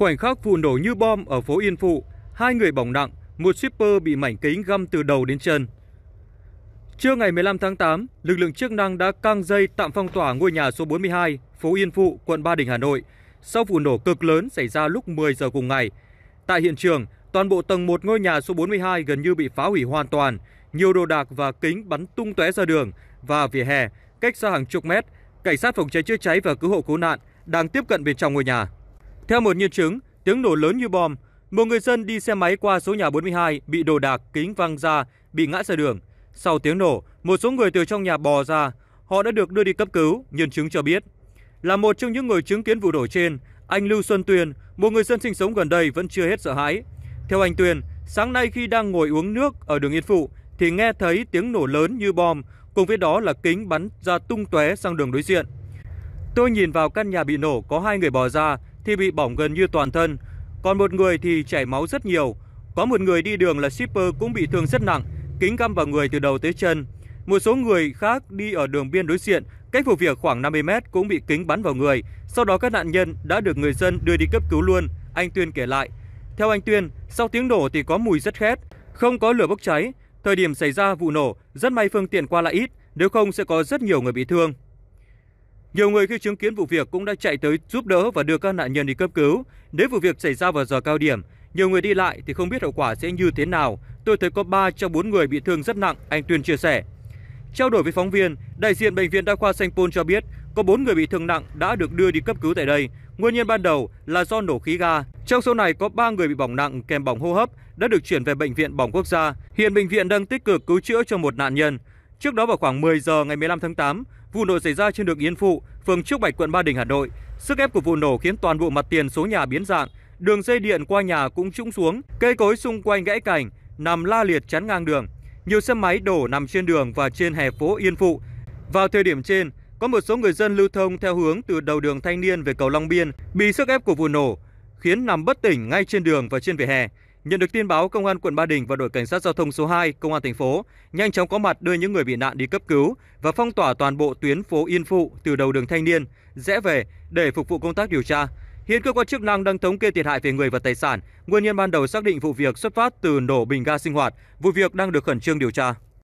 Khoảnh khắc vụ nổ như bom ở phố Yên Phụ, hai người bỏng nặng, một shipper bị mảnh kính găm từ đầu đến chân. Trưa ngày 15 tháng 8, lực lượng chức năng đã căng dây tạm phong tỏa ngôi nhà số 42, phố Yên Phụ, quận Ba Đình, Hà Nội, sau vụ nổ cực lớn xảy ra lúc 10 giờ cùng ngày. Tại hiện trường, toàn bộ tầng 1 ngôi nhà số 42 gần như bị phá hủy hoàn toàn, nhiều đồ đạc và kính bắn tung tóe ra đường và vỉa hè, cách xa hàng chục mét. Cảnh sát phòng cháy chữa cháy và cứu hộ cứu nạn đang tiếp cận bên trong ngôi nhà. Theo một nhân chứng, tiếng nổ lớn như bom, một người dân đi xe máy qua số nhà 42 bị đồ đạc kính văng ra, bị ngã ra đường. Sau tiếng nổ, một số người từ trong nhà bò ra, họ đã được đưa đi cấp cứu, nhân chứng cho biết. Là một trong những người chứng kiến vụ nổ trên, anh Lưu Xuân Tuyền, một người dân sinh sống gần đây vẫn chưa hết sợ hãi. Theo anh Tuyền, sáng nay khi đang ngồi uống nước ở đường Yên Phụ thì nghe thấy tiếng nổ lớn như bom, cùng với đó là kính bắn ra tung tóe sang đường đối diện. Tôi nhìn vào căn nhà bị nổ có hai người bò ra, thì bị bỏng gần như toàn thân, còn một người thì chảy máu rất nhiều. Có một người đi đường là shipper cũng bị thương rất nặng, kính găm vào người từ đầu tới chân. Một số người khác đi ở đường biên đối diện, cách vụ việc khoảng 50 mét cũng bị kính bắn vào người. Sau đó các nạn nhân đã được người dân đưa đi cấp cứu luôn, anh Tuyên kể lại. Theo anh Tuyên, sau tiếng nổ thì có mùi rất khét, không có lửa bốc cháy. Thời điểm xảy ra vụ nổ, rất may phương tiện qua lại ít, nếu không sẽ có rất nhiều người bị thương. Nhiều người khi chứng kiến vụ việc cũng đã chạy tới giúp đỡ và đưa các nạn nhân đi cấp cứu. Nếu vụ việc xảy ra vào giờ cao điểm, nhiều người đi lại thì không biết hậu quả sẽ như thế nào. Tôi thấy có 3 trong 4 người bị thương rất nặng, anh Tuyên chia sẻ. Trao đổi với phóng viên, đại diện bệnh viện Đa khoa Sanh Pôn cho biết có 4 người bị thương nặng đã được đưa đi cấp cứu tại đây. Nguyên nhân ban đầu là do nổ khí ga. Trong số này có 3 người bị bỏng nặng kèm bỏng hô hấp đã được chuyển về bệnh viện bỏng quốc gia. Hiện bệnh viện đang tích cực cứu chữa cho một nạn nhân. Trước đó vào khoảng 10 giờ ngày 15 tháng 8, vụ nổ xảy ra trên đường Yên Phụ, phường Trúc Bạch, quận Ba Đình, Hà Nội. Sức ép của vụ nổ khiến toàn bộ mặt tiền số nhà biến dạng, đường dây điện qua nhà cũng trũng xuống, cây cối xung quanh gãy cành, nằm la liệt chắn ngang đường. Nhiều xe máy đổ nằm trên đường và trên hè phố Yên Phụ. Vào thời điểm trên, có một số người dân lưu thông theo hướng từ đầu đường Thanh Niên về cầu Long Biên bị sức ép của vụ nổ khiến nằm bất tỉnh ngay trên đường và trên vỉa hè. Nhận được tin báo, công an quận Ba Đình và đội cảnh sát giao thông số 2, công an thành phố nhanh chóng có mặt đưa những người bị nạn đi cấp cứu và phong tỏa toàn bộ tuyến phố Yên Phụ từ đầu đường Thanh Niên rẽ về để phục vụ công tác điều tra. Hiện cơ quan chức năng đang thống kê thiệt hại về người và tài sản. Nguyên nhân ban đầu xác định vụ việc xuất phát từ nổ bình ga sinh hoạt. Vụ việc đang được khẩn trương điều tra.